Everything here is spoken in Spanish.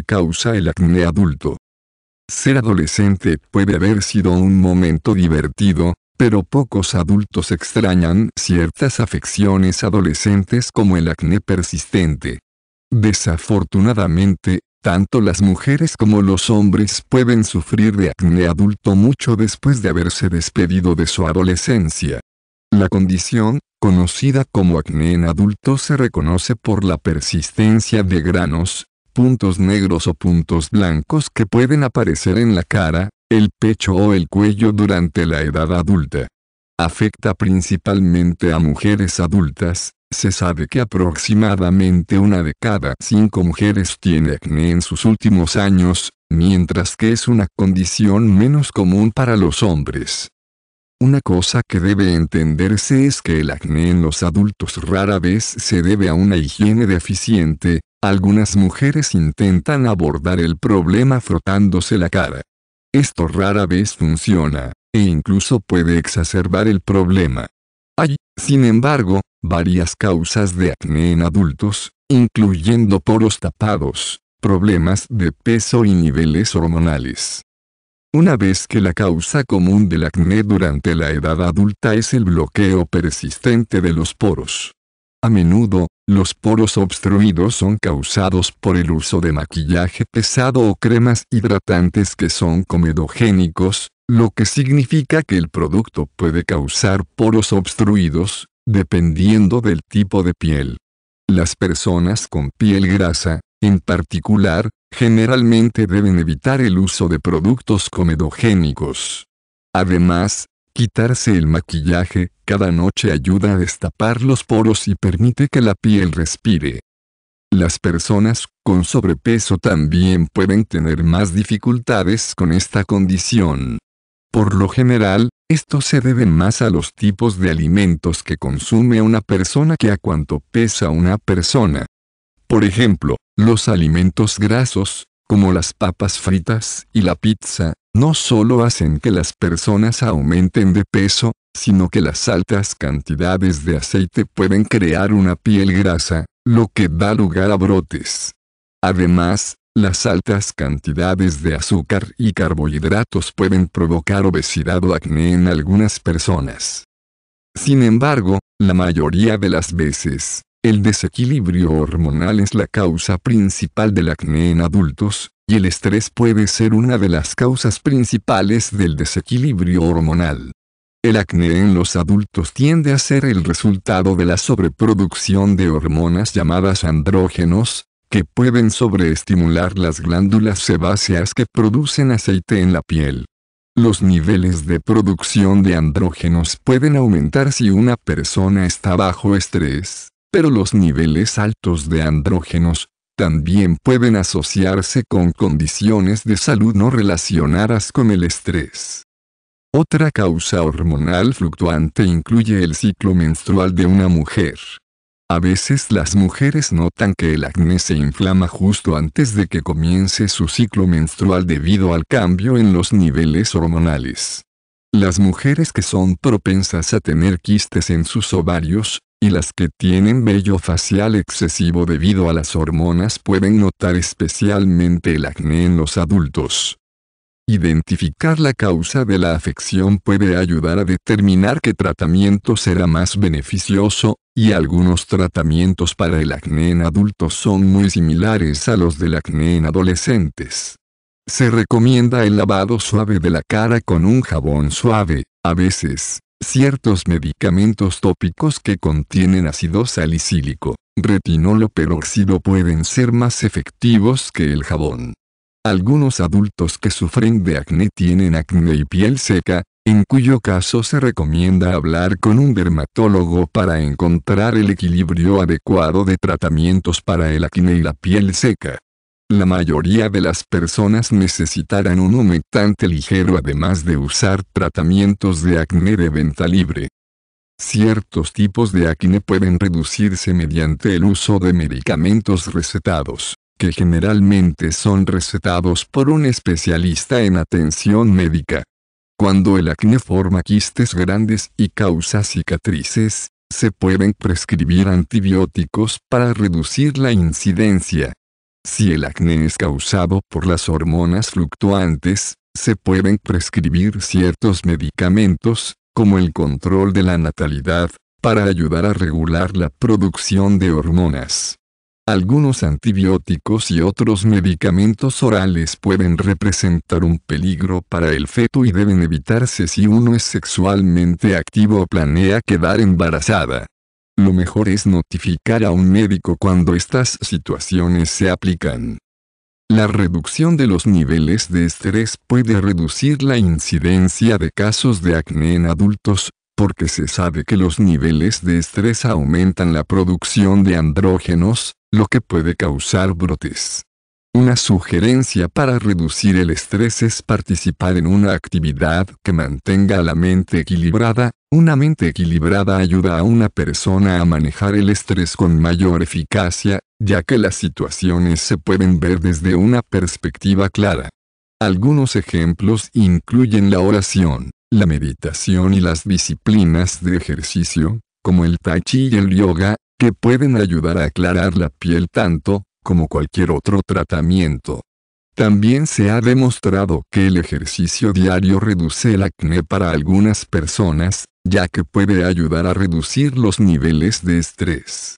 causa el acné adulto. Ser adolescente puede haber sido un momento divertido, pero pocos adultos extrañan ciertas afecciones adolescentes como el acné persistente. Desafortunadamente, tanto las mujeres como los hombres pueden sufrir de acné adulto mucho después de haberse despedido de su adolescencia. La condición, conocida como acné en adulto, se reconoce por la persistencia de granos, puntos negros o puntos blancos que pueden aparecer en la cara, el pecho o el cuello durante la edad adulta. Afecta principalmente a mujeres adultas, se sabe que aproximadamente una de cada cinco mujeres tiene acné en sus últimos años, mientras que es una condición menos común para los hombres. Una cosa que debe entenderse es que el acné en los adultos rara vez se debe a una higiene deficiente, algunas mujeres intentan abordar el problema frotándose la cara. Esto rara vez funciona, e incluso puede exacerbar el problema. Hay, sin embargo, varias causas de acné en adultos, incluyendo poros tapados, problemas de peso y niveles hormonales. Una vez que la causa común del acné durante la edad adulta es el bloqueo persistente de los poros. A menudo, los poros obstruidos son causados por el uso de maquillaje pesado o cremas hidratantes que son comedogénicos, lo que significa que el producto puede causar poros obstruidos, dependiendo del tipo de piel. Las personas con piel grasa, en particular, generalmente deben evitar el uso de productos comedogénicos. Además, quitarse el maquillaje cada noche ayuda a destapar los poros y permite que la piel respire. Las personas con sobrepeso también pueden tener más dificultades con esta condición. Por lo general, esto se debe más a los tipos de alimentos que consume una persona que a cuánto pesa una persona. Por ejemplo, los alimentos grasos, como las papas fritas y la pizza, no solo hacen que las personas aumenten de peso, sino que las altas cantidades de aceite pueden crear una piel grasa, lo que da lugar a brotes. Además, las altas cantidades de azúcar y carbohidratos pueden provocar obesidad o acné en algunas personas. Sin embargo, la mayoría de las veces, el desequilibrio hormonal es la causa principal del acné en adultos, y el estrés puede ser una de las causas principales del desequilibrio hormonal. El acné en los adultos tiende a ser el resultado de la sobreproducción de hormonas llamadas andrógenos, que pueden sobreestimular las glándulas sebáceas que producen aceite en la piel. Los niveles de producción de andrógenos pueden aumentar si una persona está bajo estrés pero los niveles altos de andrógenos, también pueden asociarse con condiciones de salud no relacionadas con el estrés. Otra causa hormonal fluctuante incluye el ciclo menstrual de una mujer. A veces las mujeres notan que el acné se inflama justo antes de que comience su ciclo menstrual debido al cambio en los niveles hormonales. Las mujeres que son propensas a tener quistes en sus ovarios, y las que tienen vello facial excesivo debido a las hormonas pueden notar especialmente el acné en los adultos. Identificar la causa de la afección puede ayudar a determinar qué tratamiento será más beneficioso, y algunos tratamientos para el acné en adultos son muy similares a los del acné en adolescentes. Se recomienda el lavado suave de la cara con un jabón suave, a veces, ciertos medicamentos tópicos que contienen ácido salicílico, retinolo peróxido pueden ser más efectivos que el jabón. Algunos adultos que sufren de acné tienen acné y piel seca, en cuyo caso se recomienda hablar con un dermatólogo para encontrar el equilibrio adecuado de tratamientos para el acné y la piel seca la mayoría de las personas necesitarán un humectante ligero además de usar tratamientos de acné de venta libre. Ciertos tipos de acné pueden reducirse mediante el uso de medicamentos recetados, que generalmente son recetados por un especialista en atención médica. Cuando el acné forma quistes grandes y causa cicatrices, se pueden prescribir antibióticos para reducir la incidencia. Si el acné es causado por las hormonas fluctuantes, se pueden prescribir ciertos medicamentos, como el control de la natalidad, para ayudar a regular la producción de hormonas. Algunos antibióticos y otros medicamentos orales pueden representar un peligro para el feto y deben evitarse si uno es sexualmente activo o planea quedar embarazada. Lo mejor es notificar a un médico cuando estas situaciones se aplican. La reducción de los niveles de estrés puede reducir la incidencia de casos de acné en adultos, porque se sabe que los niveles de estrés aumentan la producción de andrógenos, lo que puede causar brotes. Una sugerencia para reducir el estrés es participar en una actividad que mantenga la mente equilibrada. Una mente equilibrada ayuda a una persona a manejar el estrés con mayor eficacia, ya que las situaciones se pueden ver desde una perspectiva clara. Algunos ejemplos incluyen la oración, la meditación y las disciplinas de ejercicio, como el tai chi y el yoga, que pueden ayudar a aclarar la piel tanto como cualquier otro tratamiento. También se ha demostrado que el ejercicio diario reduce el acné para algunas personas, ya que puede ayudar a reducir los niveles de estrés.